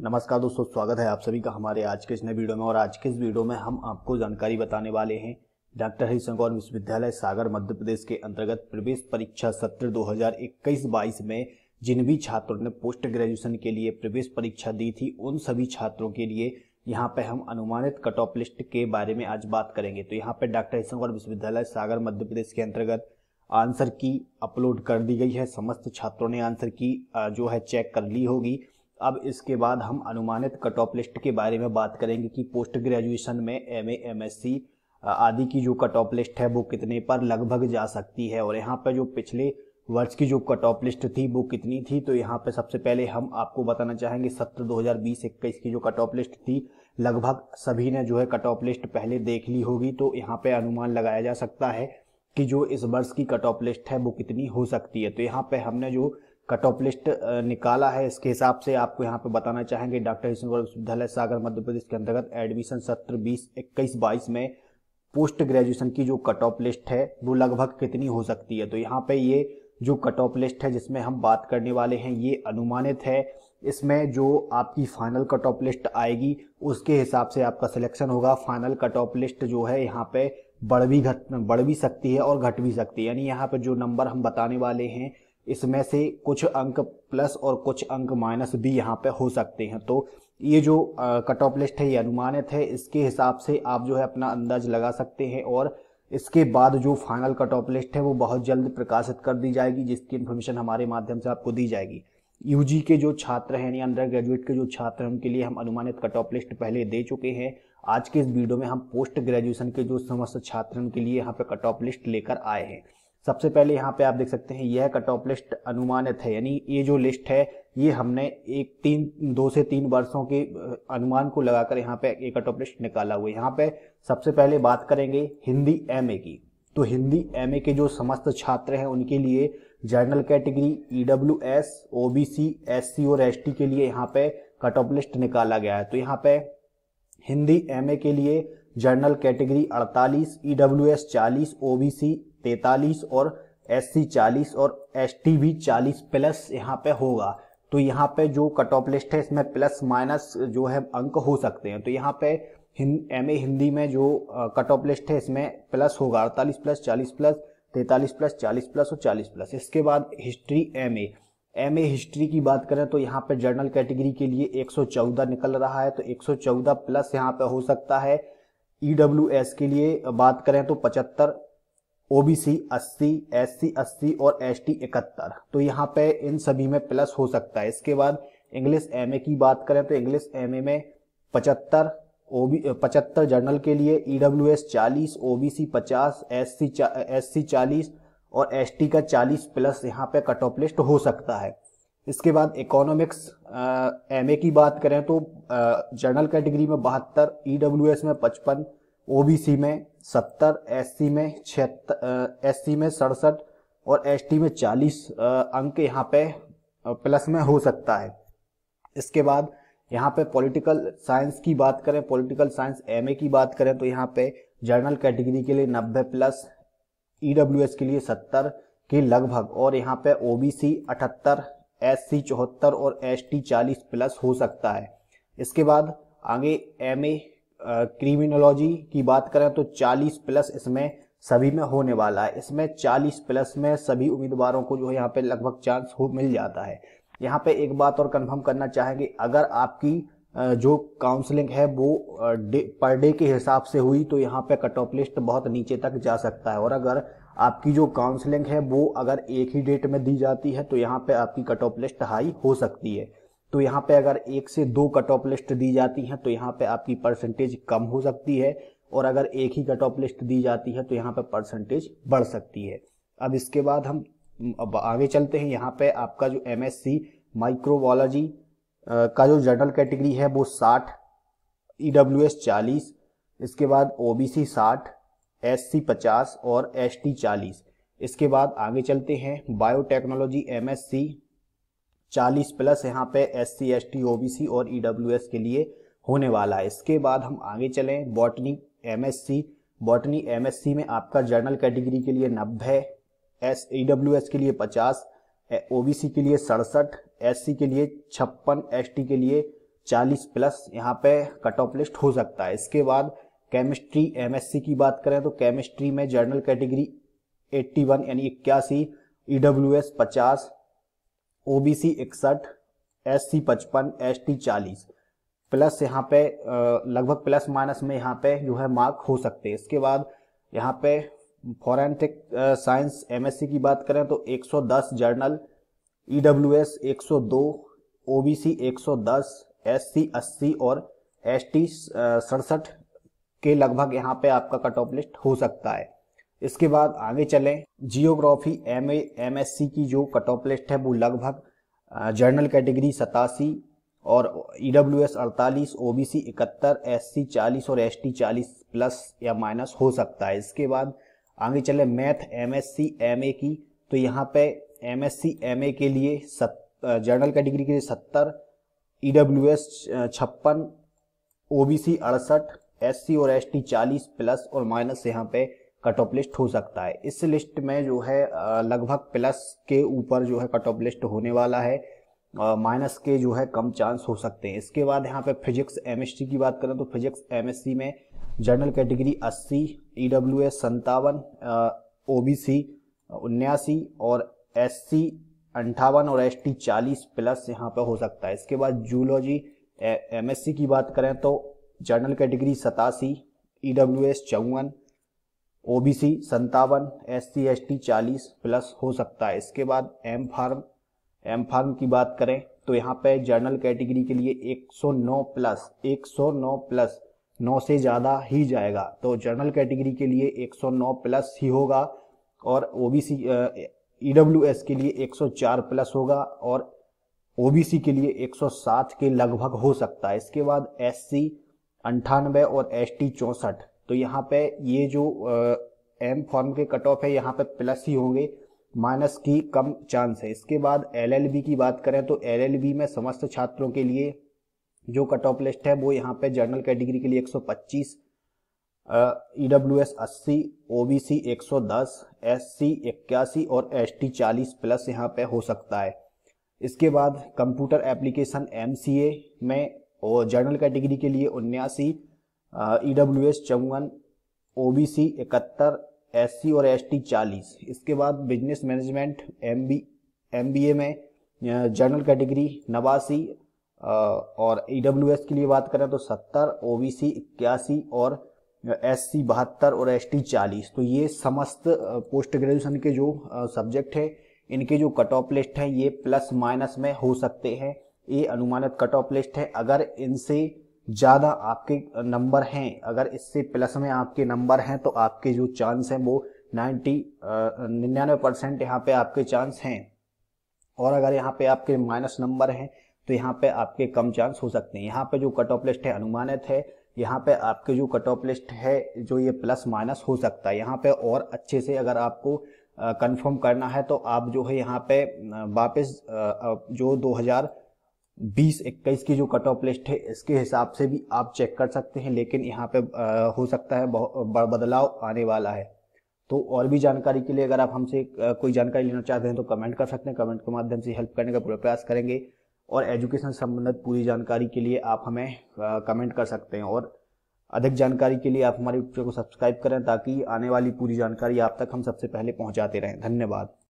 नमस्कार दोस्तों स्वागत है आप सभी का हमारे आज के इस नए वीडियो में और आज के इस वीडियो में हम आपको जानकारी बताने वाले हैं डॉक्टर हरिशंकर विश्वविद्यालय सागर मध्य प्रदेश के अंतर्गत प्रवेश परीक्षा सत्र 2021-22 में जिन भी छात्रों ने पोस्ट ग्रेजुएशन के लिए प्रवेश परीक्षा दी थी उन सभी छात्रों के लिए यहाँ पे हम अनुमानित कट ऑफ लिस्ट के बारे में आज बात करेंगे तो यहाँ पे डॉक्टर हरिशंकर विश्वविद्यालय सागर मध्य प्रदेश के अंतर्गत आंसर की अपलोड कर दी गई है समस्त छात्रों ने आंसर की जो है चेक कर ली होगी अब इसके बाद हम अनुमानित कट ऑफ लिस्ट के बारे में बात करेंगे कि पोस्ट ग्रेजुएशन में एम एम एस सी आदि की जो कट ऑफ लिस्ट है वो कितने पर लगभग जा सकती है और यहाँ पर जो पिछले वर्ष की जो कट ऑफ लिस्ट थी वो कितनी थी तो यहाँ पे सबसे पहले हम आपको बताना चाहेंगे सत्र 2020-21 की जो कट ऑफ लिस्ट थी लगभग सभी ने जो है कट ऑफ लिस्ट पहले देख ली होगी तो यहाँ पे अनुमान लगाया जा सकता है कि जो इस वर्ष की कट ऑफ लिस्ट है वो कितनी हो सकती है तो यहाँ पे हमने जो कट ऑफ लिस्ट निकाला है इसके हिसाब से आपको यहाँ पे बताना चाहेंगे डॉक्टर विश्वविद्यालय सागर मध्य प्रदेश के अंतर्गत एडमिशन सत्र बीस इक्कीस बाईस में पोस्ट ग्रेजुएशन की जो कट ऑफ लिस्ट है वो लगभग कितनी हो सकती है तो यहाँ पे ये जो कट ऑफ लिस्ट है जिसमें हम बात करने वाले हैं ये अनुमानित है इसमें जो आपकी फाइनल कट ऑफ लिस्ट आएगी उसके हिसाब से आपका सिलेक्शन होगा फाइनल कट ऑफ लिस्ट जो है यहाँ पे बढ़ भी घट बढ़ भी सकती है और घट भी सकती है यानी यहाँ पे जो नंबर हम बताने वाले हैं इसमें से कुछ अंक प्लस और कुछ अंक माइनस भी यहाँ पे हो सकते हैं तो ये जो कट ऑफ लिस्ट है ये अनुमानित है इसके हिसाब से आप जो है अपना अंदाज लगा सकते हैं और इसके बाद जो फाइनल कट ऑफ लिस्ट है वो बहुत जल्द प्रकाशित कर दी जाएगी जिसकी इन्फॉर्मेशन हमारे माध्यम से आपको दी जाएगी यूजी के जो छात्र हैं यानी अंडर ग्रेजुएट के जो छात्र हैं उनके लिए हम अनुमानित कट ऑफ लिस्ट पहले दे चुके हैं आज के इस वीडियो में हम पोस्ट ग्रेजुएशन के जो समस्त छात्र उनके लिए यहाँ पे कट ऑफ लिस्ट लेकर आए हैं सबसे पहले यहाँ पे आप देख सकते हैं यह कट ऑफ लिस्ट अनुमानित है यानी ये जो लिस्ट है ये हमने एक तीन दो से तीन वर्षों के अनुमान को लगाकर यहाँ पे एक कट ऑफ लिस्ट निकाला हुआ है यहाँ पे सबसे पहले बात करेंगे हिंदी एम की तो हिंदी एम के जो समस्त छात्र हैं उनके लिए general category E W S O S C और एस टी के लिए यहाँ पे कट ऑफ लिस्ट निकाला गया है तो यहाँ पे हिंदी एम के लिए general category 48, E W S चालीस ओ बी सी तैतालीस और एस सी चालीस और एस टी भी चालीस प्लस यहाँ पे होगा तो यहाँ पे जो कट ऑफ लिस्ट है इसमें प्लस माइनस जो है अंक हो सकते हैं तो यहाँ पे एम ए हिंदी में जो कट ऑफ लिस्ट है इसमें प्लस होगा अड़तालीस प्लस चालीस प्लस तैतालीस प्लस चालीस प्लस और चालीस प्लस इसके बाद history M A M A history की बात करें तो यहाँ पे जर्नल कैटेगरी के लिए 114 निकल रहा है तो 114 प्लस यहाँ पे हो सकता है ई डब्ल्यू एस के लिए बात करें तो 75 ओबीसी 80, एससी 80 और एसटी 71 तो यहाँ पे इन सभी में प्लस हो सकता है इसके बाद इंग्लिश एमए की बात करें तो इंग्लिश एमए में 75 ओबी पचहत्तर जर्नल के लिए डब्ल्यू e एस चालीस ओबीसी पचास एस सी एस सी चालीस और एस टी का चालीस प्लस यहाँ पे कट ऑफ लिस्ट हो सकता है इसके बाद इकोनॉमिक्स एम ए की बात करें तो जर्नल कैटेगरी में बहत्तर ई डब्ल्यू एस में पचपन ओबीसी में सत्तर एस में छिहत्तर एस में सड़सठ और एस में चालीस अंक यहाँ पे प्लस में हो सकता है इसके बाद यहाँ पे पॉलिटिकल साइंस की बात करें पॉलिटिकल साइंस एमए की बात करें तो यहाँ पे जर्नल कैटेगरी के लिए नब्बे प्लस ईडब्ल्यूएस के लिए सत्तर के लगभग और यहाँ पे ओबीसी अठहत्तर एस सी चौहत्तर और एस टी चालीस प्लस हो सकता है इसके बाद आगे एम ए क्रिमिनोलॉजी की बात करें तो 40 प्लस इसमें सभी में होने वाला है इसमें 40 प्लस में सभी उम्मीदवारों को जो है यहाँ पे लगभग चांस हो मिल जाता है यहाँ पे एक बात और कंफर्म करना चाहेंगे अगर आपकी जो काउंसलिंग है वो पर डे के हिसाब से हुई तो यहाँ पे कट ऑफ लिस्ट बहुत नीचे तक जा सकता है और अगर आपकी जो काउंसलिंग है वो अगर एक ही डेट में दी जाती है तो यहाँ पे आपकी कट ऑफ लिस्ट हाई हो सकती है तो यहाँ पे अगर एक से दो कट ऑफ लिस्ट दी जाती है तो यहाँ पे आपकी परसेंटेज कम हो सकती है और अगर एक ही कट ऑफ लिस्ट दी जाती है तो यहाँ पे परसेंटेज बढ़ सकती है अब इसके बाद हम अब आगे चलते हैं यहाँ पे आपका जो एम एस सी का जो जनरल कैटेगरी है वो साठ ई डब्ल्यू एस चालीस इसके बाद ओ बी सी साठ एस सी पचास और एस टी चालीस इसके बाद आगे चलते हैं biotechnology M S C 40 plus यहाँ पे S C S T O B C और ई डब्ल्यू एस के लिए होने वाला है इसके बाद हम आगे चलें botany M S C botany M S C में आपका जर्नल कैटेगरी के लिए नब्बे एस ई डब्ल्यू एस के लिए पचास ओ बी सी के लिए सड़सठ एस सी के लिए छप्पन एस टी के लिए चालीस प्लस यहाँ पे कट ऑफ लिस्ट हो सकता है इसके बाद केमिस्ट्री सी की बात करें तो केमिस्ट्री में जर्नल कैटेगरी 81 यानी इक्यासी ई डब्ल्यू एस पचास ओबीसी इकसठ एस सी पचपन एस टी चालीस प्लस यहाँ पे लगभग प्लस माइनस में यहाँ पे जो है मार्क हो सकते हैं इसके बाद यहाँ पे फॉरेंसिक साइंस एमएससी की बात करें तो 110 जर्नल ईडब्ल्यूएस 102 ओबीसी 110 एससी 80 और एसटी सड़सठ के लगभग यहाँ पे आपका कट ऑफ लिस्ट हो सकता है इसके बाद आगे चलें geography M M S C की जो कट ऑफ लिस्ट है वो लगभग जर्नल कैटेगरी सतासी और ई डब्ल्यू एस अड़तालीस ओ बी सी इकहत्तर एस सी चालीस और एस टी चालीस प्लस या माइनस हो सकता है इसके बाद आगे चले math M S C M A की तो यहाँ पे M S C M A के लिए सत जर्नल कैटेगरी के लिए सत्तर ई डब्ल्यू एस छप्पन ओ बी सी अड़सठ एस सी और एस टी चालीस प्लस और माइनस यहाँ पे कट ऑफ लिस्ट हो सकता है इस लिस्ट में जो है लगभग प्लस के ऊपर जो है कट ऑफ लिस्ट होने वाला है माइनस के जो है कम चांस हो सकते हैं इसके बाद यहाँ पे फिजिक्स एम की बात करें तो फिजिक्स एम में general category 80 E W S संतावन ओ बी सी उन्यासी और एस सी अंठावन और एस टी चालीस प्लस यहाँ पे हो सकता है इसके बाद जूलॉजी एम की बात करें तो जनरल कैटेगरी सतासी ई डब्ल्यू एस चौवन ओबीसी संतावन एस सी एस टी चालीस प्लस हो सकता है इसके बाद एम फार्म एम फार्म की बात करें तो यहाँ पे जर्नल कैटेगरी के लिए 109 प्लस 109 प्लस 9 से ज़्यादा ही जाएगा तो जर्नल कैटेगरी के लिए 109 प्लस ही होगा और ओबीसी ईडब्ल्यूएस e के लिए 104 प्लस होगा और ओबीसी के लिए 107 के लगभग हो सकता है इसके बाद एससी सी अंठानवे और एस टी चौंसठ तो यहाँ पे ये जो एम फॉर्म के कट ऑफ है यहाँ पे प्लस ही होंगे माइनस की कम चांस है इसके बाद एलएलबी की बात करें तो एलएलबी में समस्त छात्रों के लिए जो कट ऑफ लिस्ट है वो यहाँ पे जर्नल कैटेगरी के लिए 125 ईडब्ल्यू एस अस्सी ओ बी सी एक सौ दस एस सी इक्यासी और एस टी चालीस प्लस यहाँ पे हो सकता है इसके बाद computer application M C A में और जर्नल कैटेगरी के लिए उन्यासी ई डब्ल्यू एस चौवन ओ बी सी इकहत्तर एस सी और एस टी चालीस इसके बाद business management M B M B A में जनरल कैटेगरी नवासी और ई डब्ल्यू एस के लिए बात करें तो सत्तर ओ बी सी इक्यासी और एस सी बहत्तर और एस टी चालीस तो ये समस्त पोस्ट ग्रेजुएशन के जो सब्जेक्ट है इनके जो कट ऑफ लिस्ट हैं ये प्लस माइनस में हो सकते हैं ये अनुमानित कट ऑफ लिस्ट है अगर इनसे ज़्यादा आपके नंबर हैं अगर इससे प्लस में आपके नंबर हैं तो आपके जो चांस हैं वो नाइन्टी निन्यानवे परसेंट यहाँ पे आपके चांस हैं और अगर यहाँ पे आपके माइनस नंबर हैं तो यहाँ पे आपके कम चांस हो सकते हैं यहाँ पे जो कट ऑफ लिस्ट है अनुमानित है यहाँ पे आपके जो कट ऑफ लिस्ट है जो ये प्लस माइनस हो सकता है यहाँ पे और अच्छे से अगर आपको कंफर्म करना है तो आप जो है यहाँ पे वापस जो 2000 बीस इक्कीस की जो कट ऑफ लिस्ट है इसके हिसाब से भी आप चेक कर सकते हैं लेकिन यहाँ पे हो सकता है बदलाव आने वाला है तो और भी जानकारी के लिए अगर आप हमसे कोई जानकारी लेना चाहते हैं तो कमेंट कर सकते हैं कमेंट के माध्यम से हेल्प करने का पूरा प्रयास करेंगे और एजुकेशन संबंधित पूरी जानकारी के लिए आप हमें कमेंट कर सकते हैं और अधिक जानकारी के लिए आप हमारे चैनल को सब्सक्राइब करें ताकि आने वाली पूरी जानकारी आप तक हम सबसे पहले पहुंचाते रहें धन्यवाद